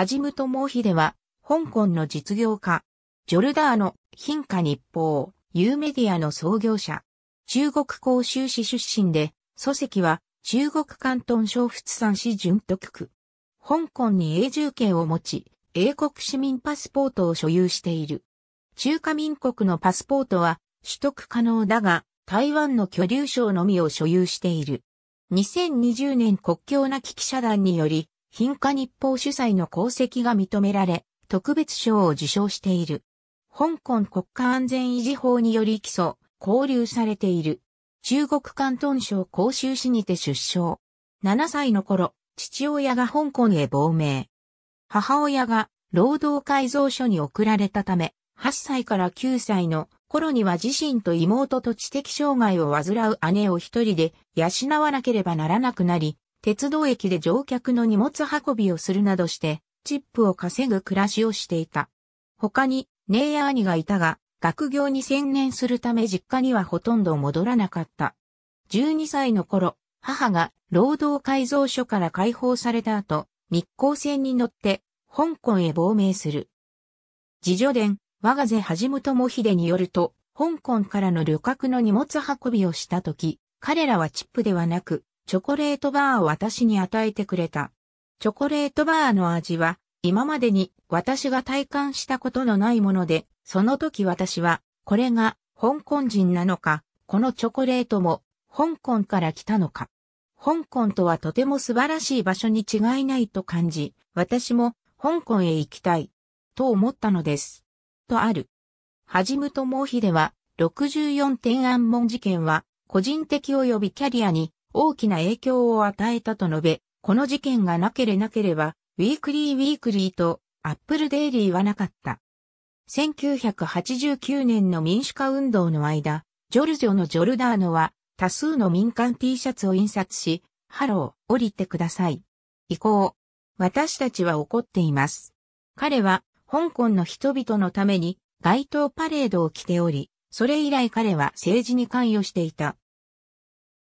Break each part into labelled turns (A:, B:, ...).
A: はじむともひでは、香港の実業家、ジョルダーの、貧下日報、ユーメディアの創業者、中国広州市出身で、祖籍は中国関東省仏山市順徳区。香港に永住権を持ち、英国市民パスポートを所有している。中華民国のパスポートは取得可能だが、台湾の居留証のみを所有している。2020年国境なき記者団により、貧価日報主催の功績が認められ、特別賞を受賞している。香港国家安全維持法により起訴、交流されている。中国関東省公州市にて出生。7歳の頃、父親が香港へ亡命。母親が労働改造所に送られたため、8歳から9歳の頃には自身と妹と知的障害を患う姉を一人で養わなければならなくなり、鉄道駅で乗客の荷物運びをするなどして、チップを稼ぐ暮らしをしていた。他に、姉や兄がいたが、学業に専念するため実家にはほとんど戻らなかった。12歳の頃、母が労働改造所から解放された後、密航船に乗って香港へ亡命する。自助伝、我が瀬はじむともひでによると、香港からの旅客の荷物運びをした時、彼らはチップではなく、チョコレートバーを私に与えてくれた。チョコレートバーの味は、今までに私が体感したことのないもので、その時私は、これが香港人なのか、このチョコレートも香港から来たのか。香港とはとても素晴らしい場所に違いないと感じ、私も香港へ行きたい、と思ったのです。とある。はじむともひでは、64天安門事件は、個人的及びキャリアに大きな影響を与えたと述べ、この事件がなけれなければ、ウィークリーウィークリーとアップルデイリーはなかった。1989年の民主化運動の間、ジョルジョのジョルダーノは多数の民間 T シャツを印刷し、ハロー、降りてください。以降、私たちは怒っています。彼は香港の人々のために街頭パレードを着ており、それ以来彼は政治に関与していた。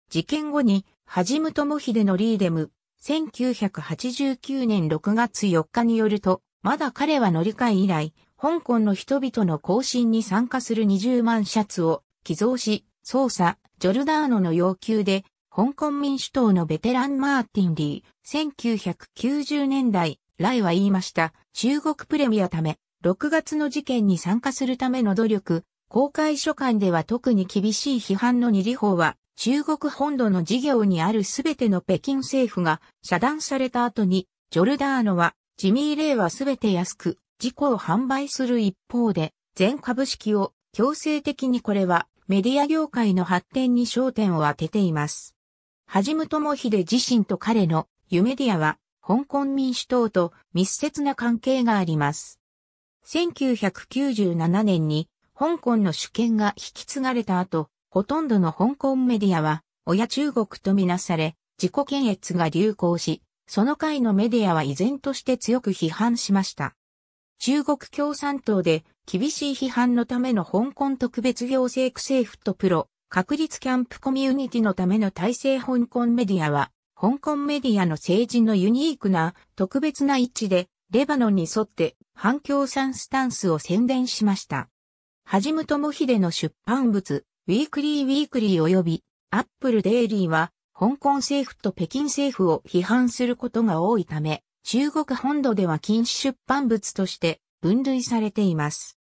A: 事件後に、はじむともひでのリーデム、1989年6月4日によると、まだ彼は乗り換え以来、香港の人々の行進に参加する20万シャツを寄贈し、捜査、ジョルダーノの要求で、香港民主党のベテランマーティン・リー、1990年代、ライは言いました、中国プレミアため、6月の事件に参加するための努力、公開書簡では特に厳しい批判の二里法は、中国本土の事業にあるすべての北京政府が遮断された後に、ジョルダーノは、ジミー・レイはすべて安く、自己を販売する一方で、全株式を強制的にこれはメディア業界の発展に焦点を当てています。はじむともひで自身と彼のユメディアは、香港民主党と密接な関係があります。1997年に香港の主権が引き継がれた後、ほとんどの香港メディアは、親中国とみなされ、自己検閲が流行し、その回のメディアは依然として強く批判しました。中国共産党で厳しい批判のための香港特別行政区政府とプロ、確立キャンプコミュニティのための体制香港メディアは、香港メディアの政治のユニークな特別な位置で、レバノンに沿って反共産スタンスを宣伝しました。はじむともひでの出版物、ウィークリーウィークリー及びアップルデイリーは香港政府と北京政府を批判することが多いため、中国本土では禁止出版物として分類されています。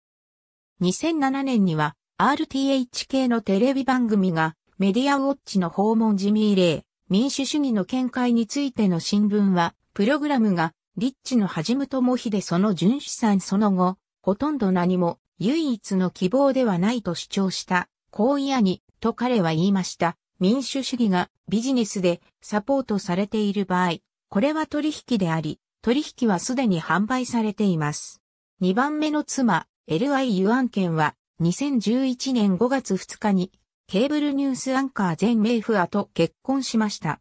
A: 2007年には RTHK のテレビ番組がメディアウォッチの訪問地味例、民主主義の見解についての新聞は、プログラムがリッチのはじむともひでその純資産その後、ほとんど何も唯一の希望ではないと主張したう嫌に、と彼は言いました。民主主義がビジネスでサポートされている場合、これは取引であり、取引はすでに販売されています。2番目の妻、LI ユアン県は、2011年5月2日に、ケーブルニュースアンカー全名フアと結婚しました。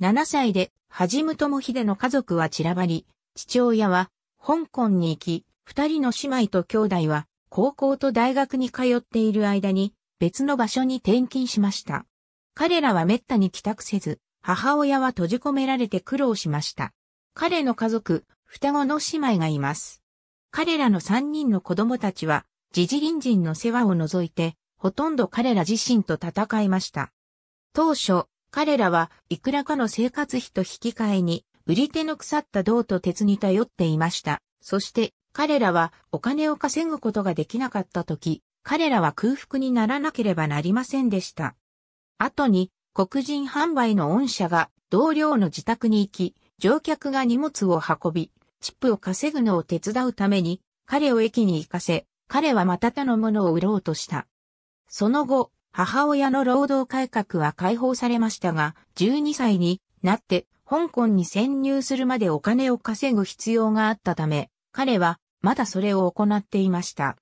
A: 7歳で、はじむともひでの家族は散らばり、父親は、香港に行き、二人の姉妹と兄弟は、高校と大学に通っている間に、別の場所に転勤しました。彼らは滅多に帰宅せず、母親は閉じ込められて苦労しました。彼の家族、双子の姉妹がいます。彼らの3人の子供たちは、時事隣人の世話を除いて、ほとんど彼ら自身と戦いました。当初、彼らはいくらかの生活費と引き換えに、売り手の腐った銅と鉄に頼っていました。そして、彼らはお金を稼ぐことができなかった時、彼らは空腹にならなければなりませんでした。後に、黒人販売の御社が同僚の自宅に行き、乗客が荷物を運び、チップを稼ぐのを手伝うために、彼を駅に行かせ、彼はまた他のものを売ろうとした。その後、母親の労働改革は解放されましたが、12歳になって香港に潜入するまでお金を稼ぐ必要があったため、彼はまだそれを行っていました。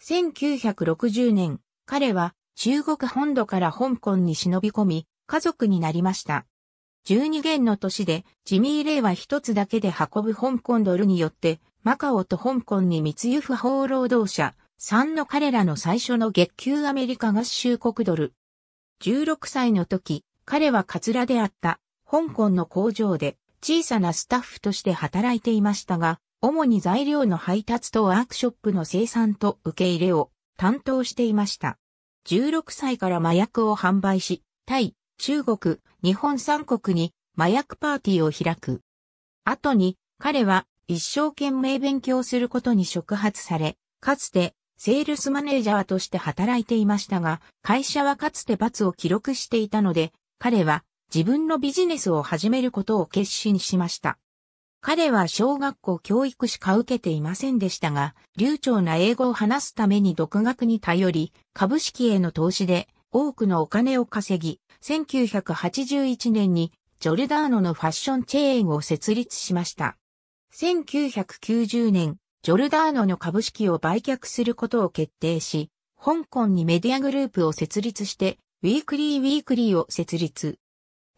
A: 1960年、彼は中国本土から香港に忍び込み、家族になりました。12元の年で、ジミー・レイは一つだけで運ぶ香港ドルによって、マカオと香港に密輸不法労働者、3の彼らの最初の月給アメリカ合衆国ドル。16歳の時、彼はカツラであった、香港の工場で小さなスタッフとして働いていましたが、主に材料の配達とワークショップの生産と受け入れを担当していました。16歳から麻薬を販売し、タイ、中国、日本三国に麻薬パーティーを開く。後に彼は一生懸命勉強することに触発され、かつてセールスマネージャーとして働いていましたが、会社はかつて罰を記録していたので、彼は自分のビジネスを始めることを決心しました。彼は小学校教育しか受けていませんでしたが、流暢な英語を話すために独学に頼り、株式への投資で多くのお金を稼ぎ、1981年にジョルダーノのファッションチェーンを設立しました。1990年、ジョルダーノの株式を売却することを決定し、香港にメディアグループを設立して、ウィークリーウィークリーを設立。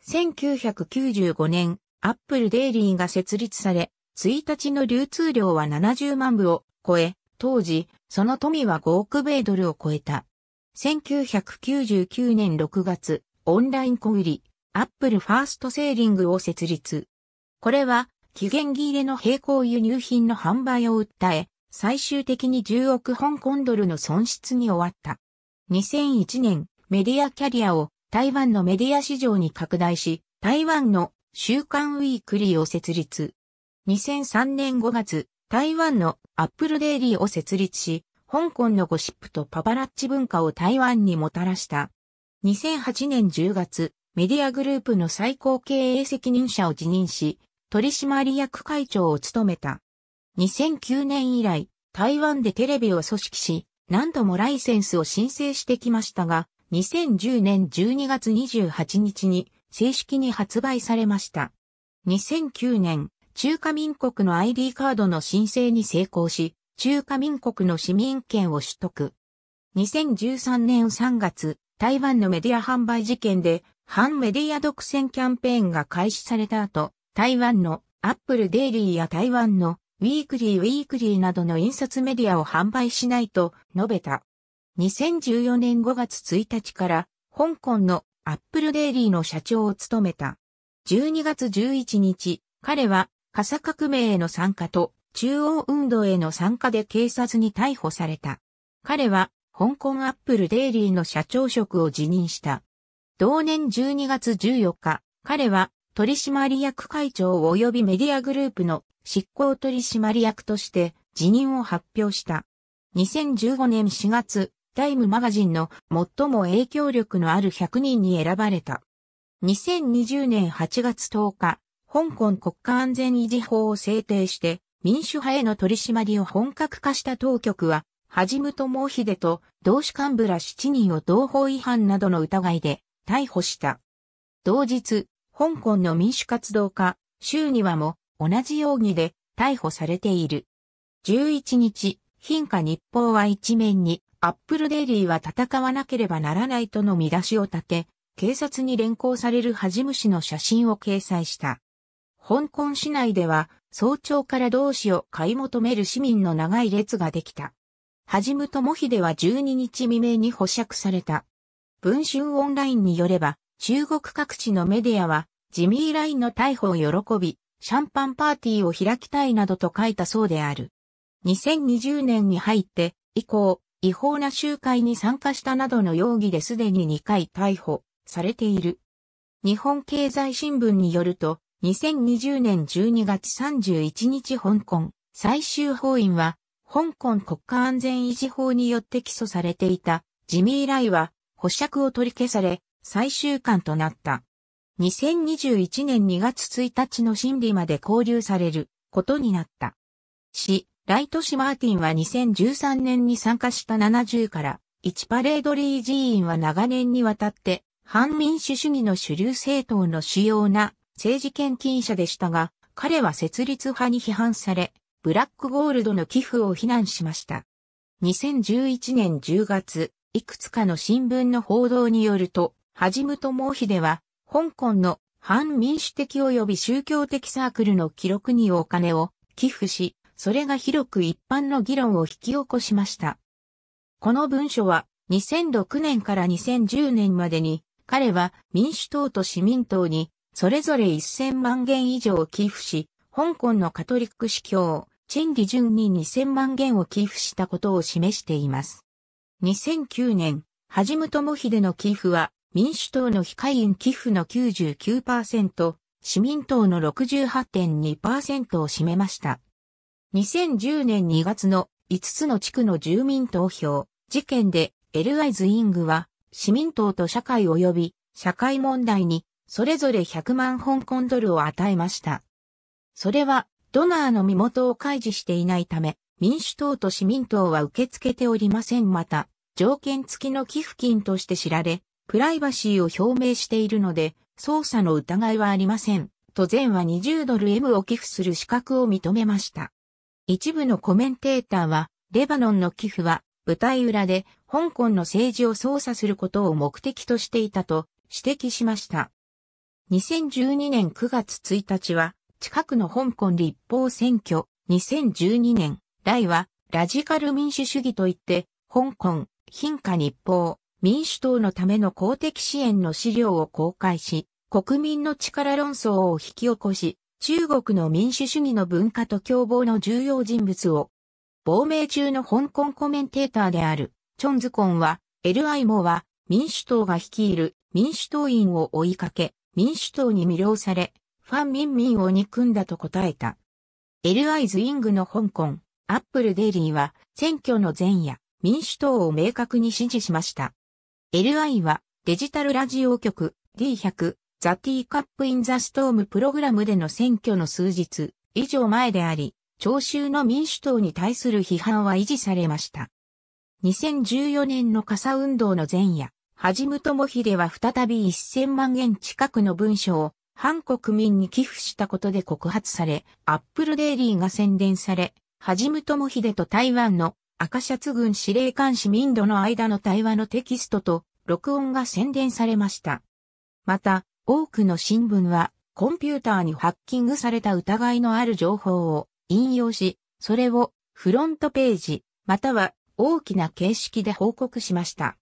A: 1995年、アップルデイリーが設立され、1日の流通量は70万部を超え、当時、その富は5億米ドルを超えた。1999年6月、オンライン小売、アップルファーストセーリングを設立。これは、期限切れの並行輸入品の販売を訴え、最終的に10億香港ドルの損失に終わった。2001年、メディアキャリアを台湾のメディア市場に拡大し、台湾の週刊ウィークリーを設立。2003年5月、台湾のアップルデイリーを設立し、香港のゴシップとパパラッチ文化を台湾にもたらした。2008年10月、メディアグループの最高経営責任者を辞任し、取締役会長を務めた。2009年以来、台湾でテレビを組織し、何度もライセンスを申請してきましたが、2010年12月28日に正式に発売されました。2009年、中華民国の ID カードの申請に成功し、中華民国の市民権を取得。2013年3月、台湾のメディア販売事件で、反メディア独占キャンペーンが開始された後、台湾のアップルデイリーや台湾のウィークリーウィークリーなどの印刷メディアを販売しないと述べた。2014年5月1日から香港のアップルデイリーの社長を務めた。12月11日、彼は、傘革命への参加と、中央運動への参加で警察に逮捕された。彼は、香港アップルデイリーの社長職を辞任した。同年12月14日、彼は、取締役会長及びメディアグループの執行取締役として辞任を発表した。2015年4月、タイムマガジンの最も影響力のある100人に選ばれた。2020年8月10日、香港国家安全維持法を制定して民主派への取り締まりを本格化した当局は、はじむともひでと同志幹部ら7人を同法違反などの疑いで逮捕した。同日、香港の民主活動家、周にはも同じ容疑で逮捕されている。11日、貧下日報は一面にアップルデイリーは戦わなければならないとの見出しを立て、警察に連行されるはじむしの写真を掲載した。香港市内では早朝から同志を買い求める市民の長い列ができた。はじむともひでは12日未明に保釈された。文春オンラインによれば、中国各地のメディアは、ジミーラインの逮捕を喜び、シャンパンパーティーを開きたいなどと書いたそうである。2020年に入って、以降、違法な集会に参加したなどの容疑ですでに2回逮捕されている。日本経済新聞によると、2020年12月31日香港最終法院は、香港国家安全維持法によって起訴されていた自民来は保釈を取り消され、最終官となった。2021年2月1日の審理まで拘留されることになった。し、ライトシマーティンは2013年に参加した70から1パレードリー寺院は長年にわたって反民主主義の主流政党の主要な政治献金者でしたが、彼は設立派に批判され、ブラックゴールドの寄付を非難しました。2011年10月、いくつかの新聞の報道によると、はじむともひでは、香港の反民主的及び宗教的サークルの記録にお金を寄付し、それが広く一般の議論を引き起こしました。この文書は2006年から2010年までに彼は民主党と市民党にそれぞれ1000万元以上を寄付し、香港のカトリック司教、チェ陳理順に2000万元を寄付したことを示しています。2009年、はじむともひでの寄付は民主党の非会員寄付の99%、市民党の68.2%を占めました。2010年2月の5つの地区の住民投票事件でエルアイズイングは市民党と社会及び社会問題にそれぞれ100万香港ドルを与えました。それはドナーの身元を開示していないため民主党と市民党は受け付けておりません。また条件付きの寄付金として知られプライバシーを表明しているので捜査の疑いはありません。と前は20ドル M を寄付する資格を認めました。一部のコメンテーターは、レバノンの寄付は、舞台裏で香港の政治を操作することを目的としていたと指摘しました。2012年9月1日は、近くの香港立法選挙、2012年、来は、ラジカル民主主義といって、香港、貧下日報、民主党のための公的支援の資料を公開し、国民の力論争を引き起こし、中国の民主主義の文化と共謀の重要人物を、亡命中の香港コメンテーターである、チョンズコンは、L.I. モは、民主党が率いる民主党員を追いかけ、民主党に魅了され、ファン・ミン・ミンを憎んだと答えた。L.I. ズイングの香港、アップル・デイリーは、選挙の前夜、民主党を明確に支持しました。L.I. は、デジタルラジオ局 D100 ザ・ティーカップ・イン・ザ・ストームプログラムでの選挙の数日以上前であり、聴衆の民主党に対する批判は維持されました。2014年の傘運動の前夜、はじむともひでは再び1000万円近くの文書を反国民に寄付したことで告発され、アップルデイリーが宣伝され、はじむともひでと台湾の赤シャツ軍司令官市民度の間の対話のテキストと録音が宣伝されました。また、多くの新聞はコンピューターにハッキングされた疑いのある情報を引用し、それをフロントページ、または大きな形式で報告しました。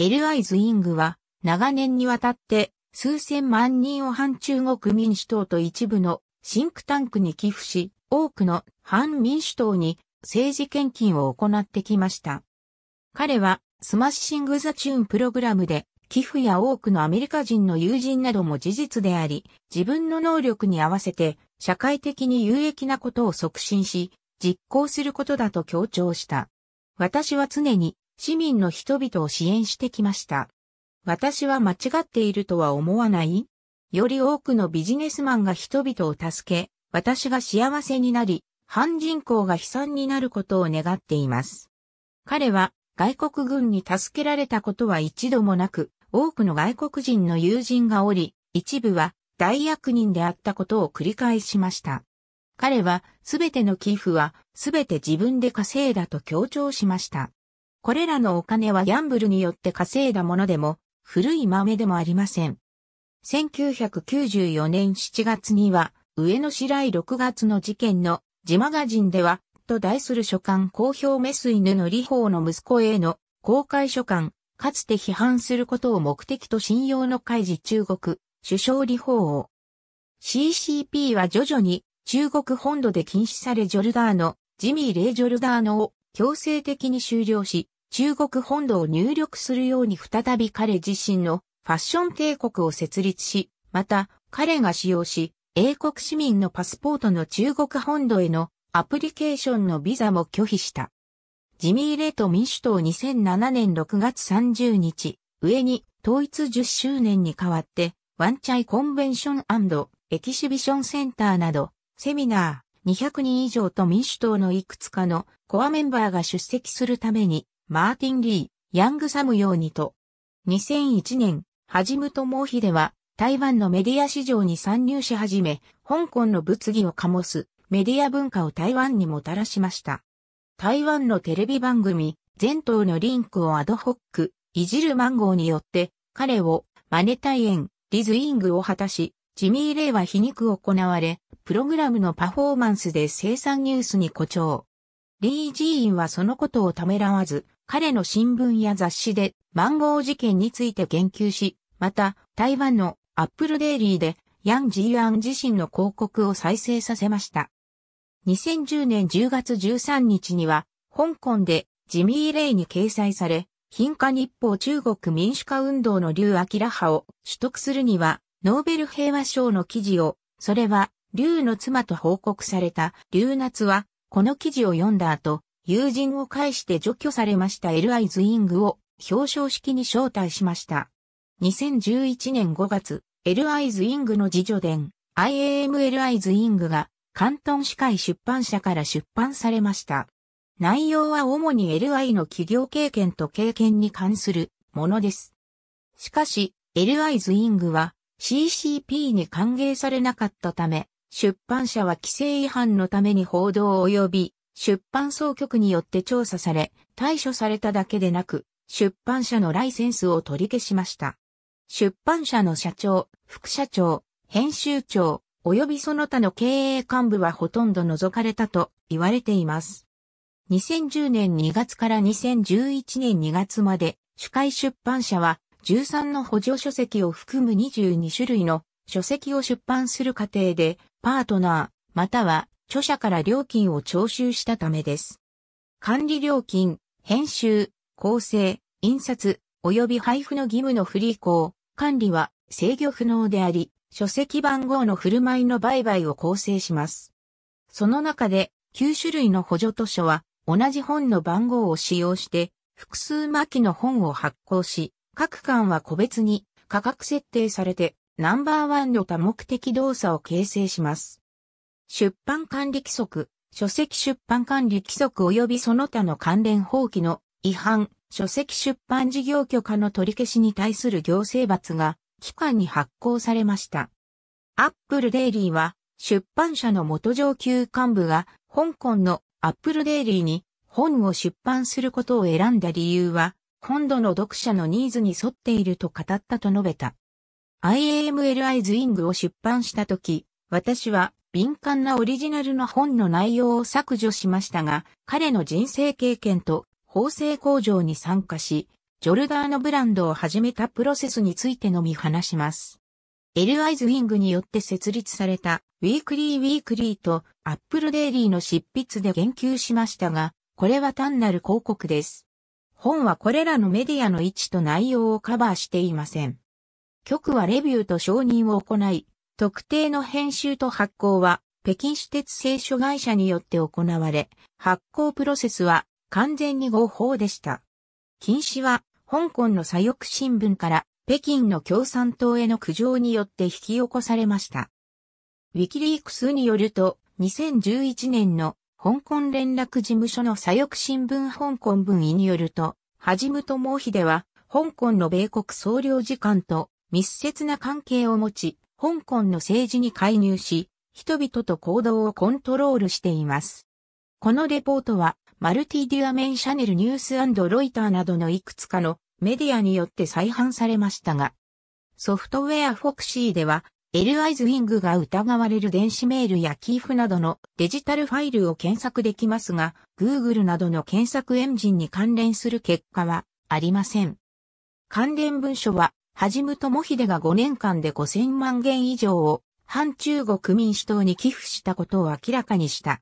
A: LI ズイングは長年にわたって数千万人を反中国民主党と一部のシンクタンクに寄付し、多くの反民主党に政治献金を行ってきました。彼はスマッシング・ザ・チューンプログラムで寄付や多くのアメリカ人の友人なども事実であり、自分の能力に合わせて社会的に有益なことを促進し、実行することだと強調した。私は常に市民の人々を支援してきました。私は間違っているとは思わないより多くのビジネスマンが人々を助け、私が幸せになり、反人口が悲惨になることを願っています。彼は外国軍に助けられたことは一度もなく、多くの外国人の友人がおり、一部は大役人であったことを繰り返しました。彼はすべての寄付はすべて自分で稼いだと強調しました。これらのお金はギャンブルによって稼いだものでも古い豆でもありません。1994年7月には上野市来6月の事件の自マガジンではと題する書簡公表メス犬の理法の息子への公開書簡かつて批判することを目的と信用の開示中国、首相理法を。CCP は徐々に中国本土で禁止されジョルダーノ、ジミー・レイ・ジョルダーノを強制的に終了し、中国本土を入力するように再び彼自身のファッション帝国を設立し、また彼が使用し、英国市民のパスポートの中国本土へのアプリケーションのビザも拒否した。ジミー・レート民主党2007年6月30日、上に統一10周年に代わって、ワンチャイコンベンションエキシビションセンターなど、セミナー200人以上と民主党のいくつかのコアメンバーが出席するために、マーティン・リー、ヤング・サムようにと、2001年、はじむともひでは、台湾のメディア市場に参入し始め、香港の物議を醸すメディア文化を台湾にもたらしました。台湾のテレビ番組、全島のリンクをアドホック、いじるマンゴーによって、彼を、マネタイエン、リズイングを果たし、ジミー・レイは皮肉を行われ、プログラムのパフォーマンスで生産ニュースに誇張。リー・ジーインはそのことをためらわず、彼の新聞や雑誌でマンゴー事件について言及し、また台湾のアップルデイリーでヤン・ジーアン自身の広告を再生させました。2010年10月13日には、香港でジミー・レイに掲載され、貧化日報中国民主化運動の劉明派を取得するには、ノーベル平和賞の記事を、それは、劉の妻と報告された劉夏は、この記事を読んだ後、友人を介して除去されましたエルアイズイングを表彰式に招待しました。2011年5月、エルアイズイングの自助伝、IAM エルアイズイングが関東司会出版社から出版されました。内容は主に LI の企業経験と経験に関するものです。しかし、LI ズイングは CCP に歓迎されなかったため、出版社は規制違反のために報道及び出版総局によって調査され、対処されただけでなく、出版社のライセンスを取り消しました。出版社の社長、副社長、編集長、及びその他の経営幹部はほとんど除かれたと言われています。2010年2月から2011年2月まで、主会出版社は13の補助書籍を含む22種類の書籍を出版する過程で、パートナー、または著者から料金を徴収したためです。管理料金、編集、構成、印刷、及び配布の義務の不履行、管理は制御不能であり、書籍番号の振る舞いの売買を構成します。その中で、9種類の補助図書は、同じ本の番号を使用して、複数巻きの本を発行し、各巻は個別に価格設定されて、ナンバーワンの多目的動作を形成します。出版管理規則、書籍出版管理規則及びその他の関連法規の違反、書籍出版事業許可の取り消しに対する行政罰が期間に発行されました。アップルデイリーは出版社の元上級幹部が香港のアップルデイリーに本を出版することを選んだ理由は今度の読者のニーズに沿っていると語ったと述べた。IAMLI ズイングを出版した時、私は敏感なオリジナルの本の内容を削除しましたが、彼の人生経験と法制工場に参加し、ジョルダーノブランドを始めたプロセスについてのみ話します。エル・アイズウィングによって設立されたウィークリー・ウィークリーとアップル・デイリーの執筆で言及しましたが、これは単なる広告です。本はこれらのメディアの位置と内容をカバーしていません。局はレビューと承認を行い、特定の編集と発行は北京市鉄製書会社によって行われ、発行プロセスは完全に合法でした。禁止は香港の左翼新聞から北京の共産党への苦情によって引き起こされました。ウィキリークスによると、2011年の香港連絡事務所の左翼新聞香港文委によると、はじむと毛秀は、香港の米国総領事館と密接な関係を持ち、香港の政治に介入し、人々と行動をコントロールしています。このレポートは、マルティ・デュアメン・シャネル・ニュースロイターなどのいくつかのメディアによって再販されましたが、ソフトウェアフォクシーでは、エルアイズウィングが疑われる電子メールやキーフなどのデジタルファイルを検索できますが、Google などの検索エンジンに関連する結果はありません。関連文書は、はじむともひでが5年間で5000万元以上を反中国民主党に寄付したことを明らかにした。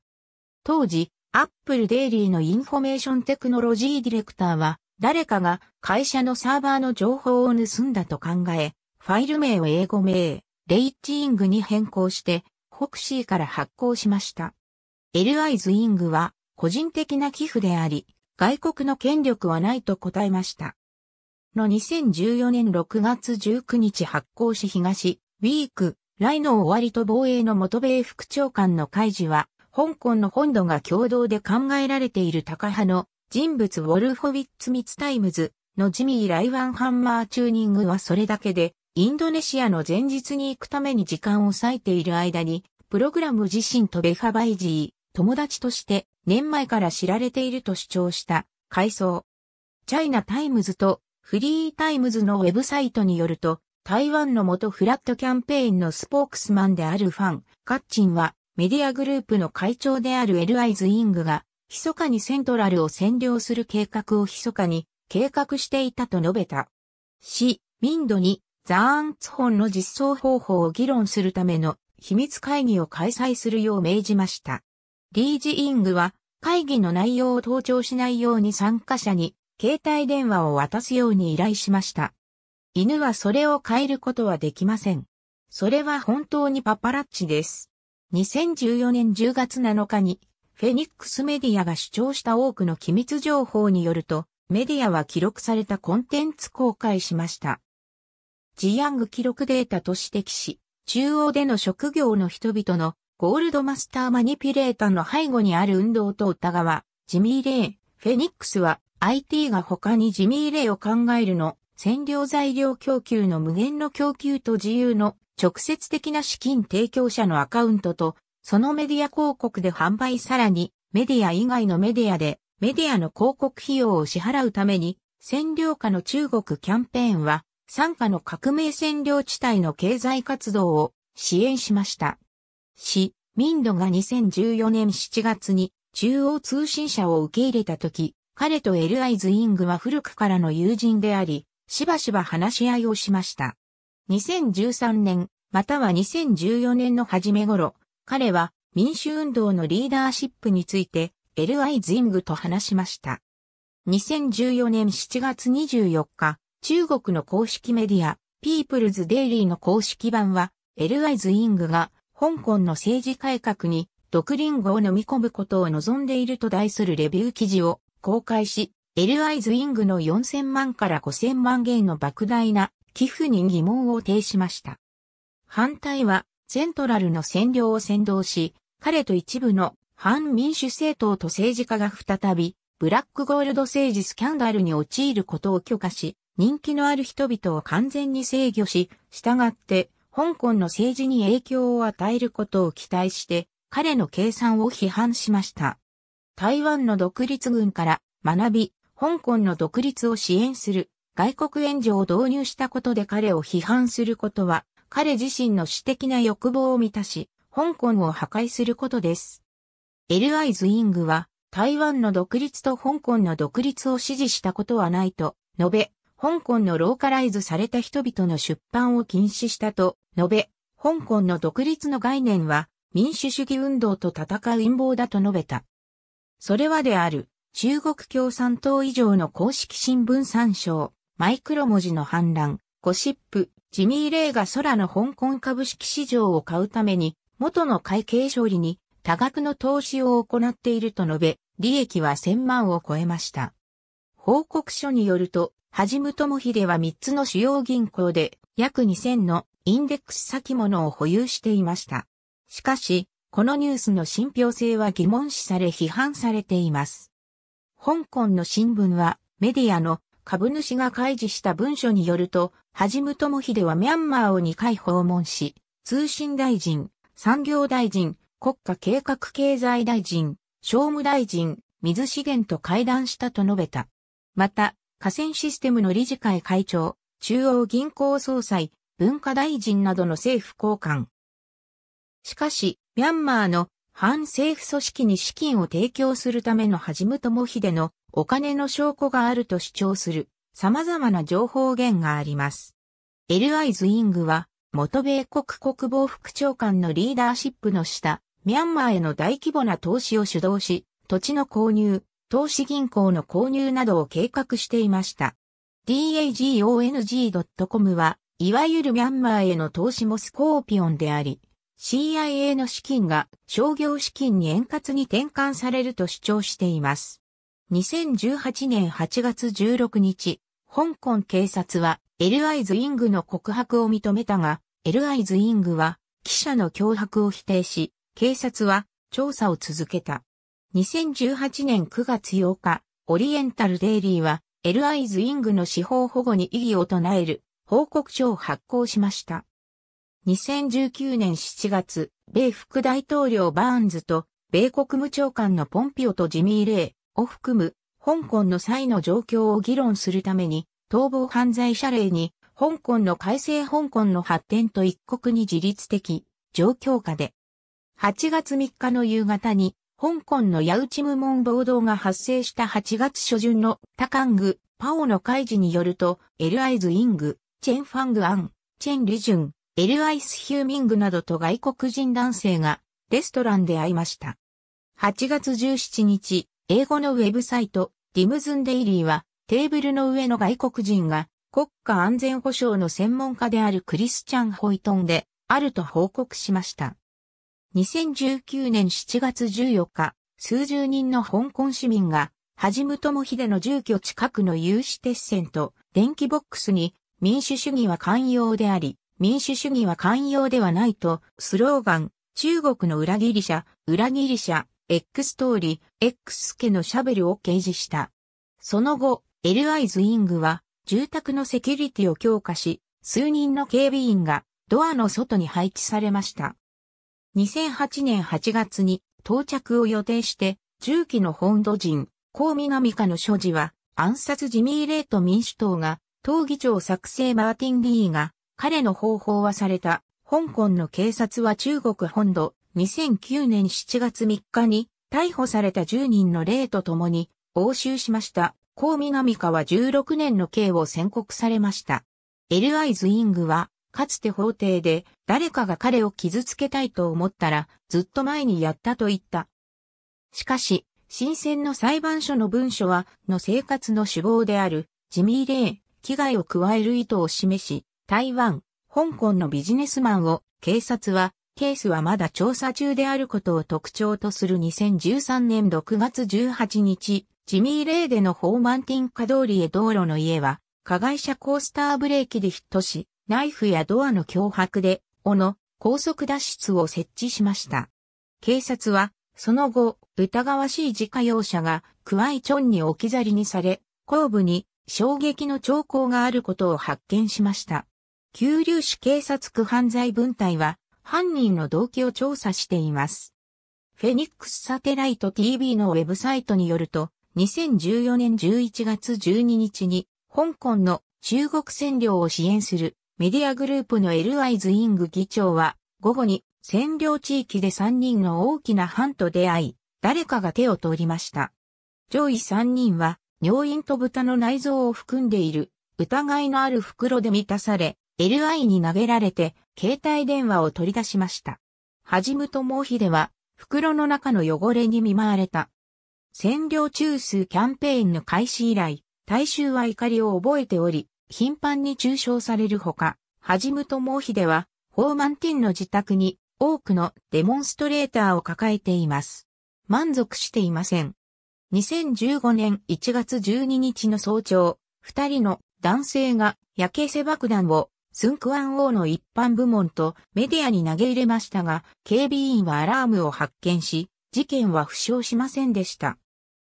A: 当時、アップルデイリーのインフォメーションテクノロジーディレクターは、誰かが会社のサーバーの情報を盗んだと考え、ファイル名を英語名、レイチイングに変更して、ホクシーから発行しました。LI ズイングは個人的な寄付であり、外国の権力はないと答えました。の2014年6月19日発行し東、ウィーク、ライの終わりと防衛の元米副長官の開示は、香港の本土が共同で考えられている高派の人物ウォルフォビッツ・ミツタイムズのジミー・ライワンハンマーチューニングはそれだけで、インドネシアの前日に行くために時間を割いている間に、プログラム自身とベファバイジー、友達として年前から知られていると主張した回想。チャイナタイムズとフリータイムズのウェブサイトによると、台湾の元フラットキャンペーンのスポークスマンであるファン、カッチンは、メディアグループの会長であるエルアイズイングが、密かにセントラルを占領する計画を密かに計画していたと述べた。市、民度にザーンツ本の実装方法を議論するための秘密会議を開催するよう命じました。リージイングは会議の内容を盗聴しないように参加者に携帯電話を渡すように依頼しました。犬はそれを変えることはできません。それは本当にパパラッチです。2014年10月7日に、フェニックスメディアが主張した多くの機密情報によると、メディアは記録されたコンテンツ公開しました。ジヤング記録データと指摘し、中央での職業の人々のゴールドマスターマニピュレーターの背後にある運動と疑わ、ジミー・レイ、フェニックスは IT が他にジミー・レイを考えるの、占領材料供給の無限の供給と自由の直接的な資金提供者のアカウントと、そのメディア広告で販売さらに、メディア以外のメディアで、メディアの広告費用を支払うために、占領下の中国キャンペーンは、参加の革命占領地帯の経済活動を支援しました。市、民度が2014年7月に中央通信社を受け入れた時、彼とエルアイズイングは古くからの友人であり、しばしば話し合いをしました。2013年、または2014年の初め頃、彼は民主運動のリーダーシップについて、L.I. ズイングと話しました。2014年7月24日、中国の公式メディア、ピープルズ・デイリーの公式版は、L.I. ズイングが、香港の政治改革に、毒リンゴを飲み込むことを望んでいると題するレビュー記事を公開し、L.I. ズイングの4000万から5000万元の莫大な寄付に疑問を呈しました。反対は、セントラルの占領を先導し、彼と一部の反民主政党と政治家が再び、ブラックゴールド政治スキャンダルに陥ることを許可し、人気のある人々を完全に制御し、従って、香港の政治に影響を与えることを期待して、彼の計算を批判しました。台湾の独立軍から学び、香港の独立を支援する外国援助を導入したことで彼を批判することは、彼自身の私的な欲望を満たし、香港を破壊することです。L.I. ズイングは、台湾の独立と香港の独立を支持したことはないと、述べ、香港のローカライズされた人々の出版を禁止したと、述べ、香港の独立の概念は、民主主義運動と戦う陰謀だと述べた。それはである、中国共産党以上の公式新聞参照。マイクロ文字の反乱、ゴシップ、ジミー・レイが空の香港株式市場を買うために、元の会計処理に多額の投資を行っていると述べ、利益は1000万を超えました。報告書によると、はじむともひでは3つの主要銀行で約2000のインデックス先物を保有していました。しかし、このニュースの信憑性は疑問視され批判されています。香港の新聞はメディアの株主が開示した文書によると、はじむともひではミャンマーを2回訪問し、通信大臣、産業大臣、国家計画経済大臣、商務大臣、水資源と会談したと述べた。また、河川システムの理事会会長、中央銀行総裁、文化大臣などの政府高官。しかし、ミャンマーの反政府組織に資金を提供するためのはじむともひでのお金の証拠があると主張する様々な情報源があります。L.I. ズイングは、元米国国防副長官のリーダーシップの下、ミャンマーへの大規模な投資を主導し、土地の購入、投資銀行の購入などを計画していました。dagong.com は、いわゆるミャンマーへの投資もスコーピオンであり、CIA の資金が商業資金に円滑に転換されると主張しています。2018年8月16日、香港警察はエルアイズ・イングの告白を認めたが、エルアイズ・イングは記者の脅迫を否定し、警察は調査を続けた。2018年9月8日、オリエンタル・デイリーは、エルアイズ・イングの司法保護に異議を唱える報告書を発行しました。2019年7月、米副大統領バーンズと、米国務長官のポンピオとジミー・レイ、を含む香港の際の状況を議論するために、逃亡犯罪者令に、香港の改正香港の発展と一国に自立的、状況下で、8月3日の夕方に、香港のチ内無門暴動が発生した8月初旬のタカング、パオの開示によると、エルアイズ・イング、チェン・ファング・アン、チェン・リジュン、エルアイス・ヒューミングなどと外国人男性がレストランで会いました。8月17日、英語のウェブサイト、ディムズンデイリーは、テーブルの上の外国人が、国家安全保障の専門家であるクリスチャン・ホイトンで、あると報告しました。2019年7月14日、数十人の香港市民が、はじむともひでの住居近くの有志鉄線と電気ボックスに民主主義は寛容であり、民主主義は寛容ではないと、スローガン、中国の裏切り者、裏切り者、X 通り、X 家のシャベルを掲示した。その後、LI ズイングは、住宅のセキュリティを強化し、数人の警備員がドアの外に配置されました。2008年8月に到着を予定して、銃器の本土人、コウミナミカの所持は暗殺ジミーレート民主党が、党議長作成マーティン・リーが、彼の方法はされた、香港の警察は中国本土、2009年7月3日に逮捕された10人の例と共に押収しました。高南川16年の刑を宣告されました。L.I. ズイングは、かつて法廷で誰かが彼を傷つけたいと思ったらずっと前にやったと言った。しかし、新鮮の裁判所の文書は、の生活の首謀である、ジミー・レイ、危害を加える意図を示し、台湾、香港のビジネスマンを警察はケースはまだ調査中であることを特徴とする2013年6月18日、ジミー・レーデのホーマンティンカ通りへ道路の家は、加害者コースターブレーキでヒットし、ナイフやドアの脅迫で、斧、高速脱出を設置しました。警察は、その後、疑わしい自家用車が、クワイチョンに置き去りにされ、後部に衝撃の兆候があることを発見しました。急流市警察区犯罪分隊は、犯人の動機を調査しています。フェニックスサテライト TV のウェブサイトによると、2014年11月12日に、香港の中国占領を支援するメディアグループの LI ズイング議長は、午後に占領地域で3人の大きな藩と出会い、誰かが手を取りました。上位3人は、尿飲と豚の内臓を含んでいる疑いのある袋で満たされ、LI に投げられて、携帯電話を取り出しました。はじむともひでは、袋の中の汚れに見舞われた。占領中枢キャンペーンの開始以来、大衆は怒りを覚えており、頻繁に中傷されるほか、はじむともひでは、ホーマンティンの自宅に多くのデモンストレーターを抱えています。満足していません。2015年1月12日の早朝、二人の男性が焼けせ爆弾をスンクワン王の一般部門とメディアに投げ入れましたが、警備員はアラームを発見し、事件は負傷しませんでした。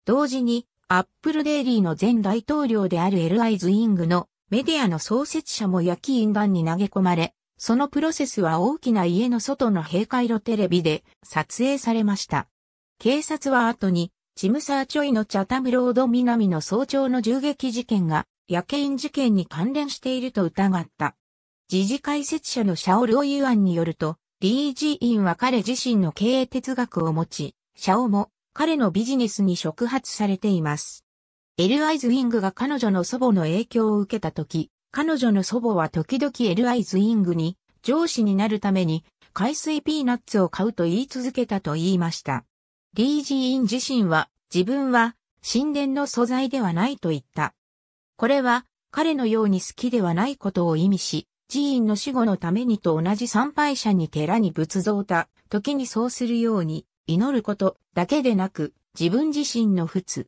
A: 同時に、アップルデイリーの前大統領であるエルアイズイングのメディアの創設者も焼き印弾に投げ込まれ、そのプロセスは大きな家の外の閉会路テレビで撮影されました。警察は後に、チムサーチョイのチャタムロード南の早朝の銃撃事件が、夜景事件に関連していると疑った。時事解説者のシャオ・ルオ・ユアンによると、リー・ジーインは彼自身の経営哲学を持ち、シャオも彼のビジネスに触発されています。エル・アイズ・ウィングが彼女の祖母の影響を受けた時、彼女の祖母は時々エル・アイズ・ウィングに上司になるために海水ピーナッツを買うと言い続けたと言いました。リー・ジーイン自身は自分は神殿の素材ではないと言った。これは彼のように好きではないことを意味し、寺院の死後のためにと同じ参拝者に寺に仏像た、時にそうするように、祈ることだけでなく、自分自身の仏。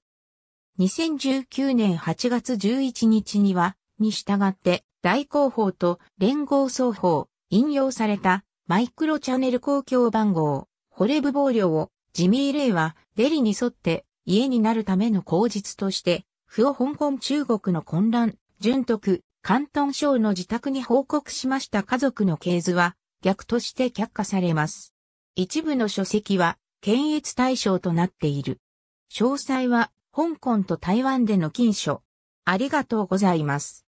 A: 2019年8月11日には、に従って、大広報と連合双方、引用された、マイクロチャンネル公共番号、ホレブ暴領を、ジミー・レイは、デリに沿って、家になるための口実として、不を香港中国の混乱、順徳、関東省の自宅に報告しました家族の系図は、逆として却下されます。一部の書籍は、検閲対象となっている。詳細は、香港と台湾での禁書。ありがとうございます。